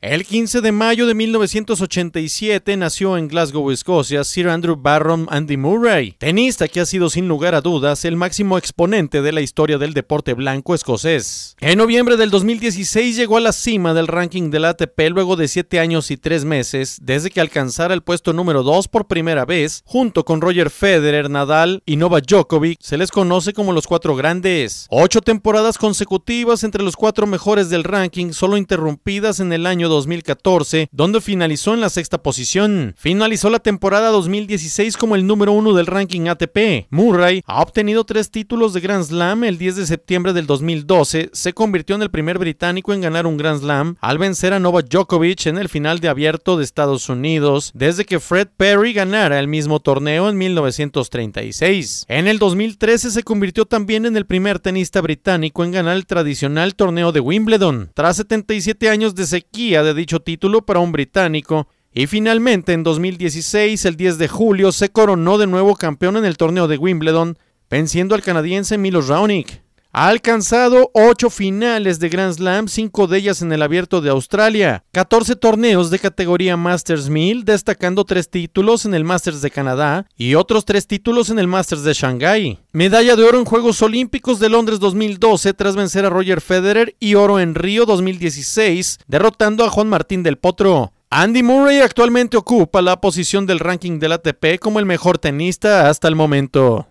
El 15 de mayo de 1987 nació en Glasgow, Escocia, Sir Andrew Barron Andy Murray, tenista que ha sido sin lugar a dudas el máximo exponente de la historia del deporte blanco escocés. En noviembre del 2016 llegó a la cima del ranking del ATP luego de 7 años y 3 meses, desde que alcanzara el puesto número 2 por primera vez, junto con Roger Federer, Nadal y Novak Djokovic, se les conoce como los cuatro grandes. Ocho temporadas consecutivas entre los cuatro mejores del ranking, solo interrumpidas en el año 2014, donde finalizó en la sexta posición. Finalizó la temporada 2016 como el número uno del ranking ATP. Murray ha obtenido tres títulos de Grand Slam. El 10 de septiembre del 2012 se convirtió en el primer británico en ganar un Grand Slam al vencer a Novak Djokovic en el final de abierto de Estados Unidos, desde que Fred Perry ganara el mismo torneo en 1936. En el 2013 se convirtió también en el primer tenista británico en ganar el tradicional torneo de Wimbledon. Tras 77 años de sequía, de dicho título para un británico y finalmente en 2016, el 10 de julio, se coronó de nuevo campeón en el torneo de Wimbledon, venciendo al canadiense Milos Raonic. Ha alcanzado 8 finales de Grand Slam, 5 de ellas en el Abierto de Australia, 14 torneos de categoría Masters 1000, destacando 3 títulos en el Masters de Canadá y otros 3 títulos en el Masters de Shanghái. Medalla de oro en Juegos Olímpicos de Londres 2012 tras vencer a Roger Federer y oro en Río 2016, derrotando a Juan Martín del Potro. Andy Murray actualmente ocupa la posición del ranking del ATP como el mejor tenista hasta el momento.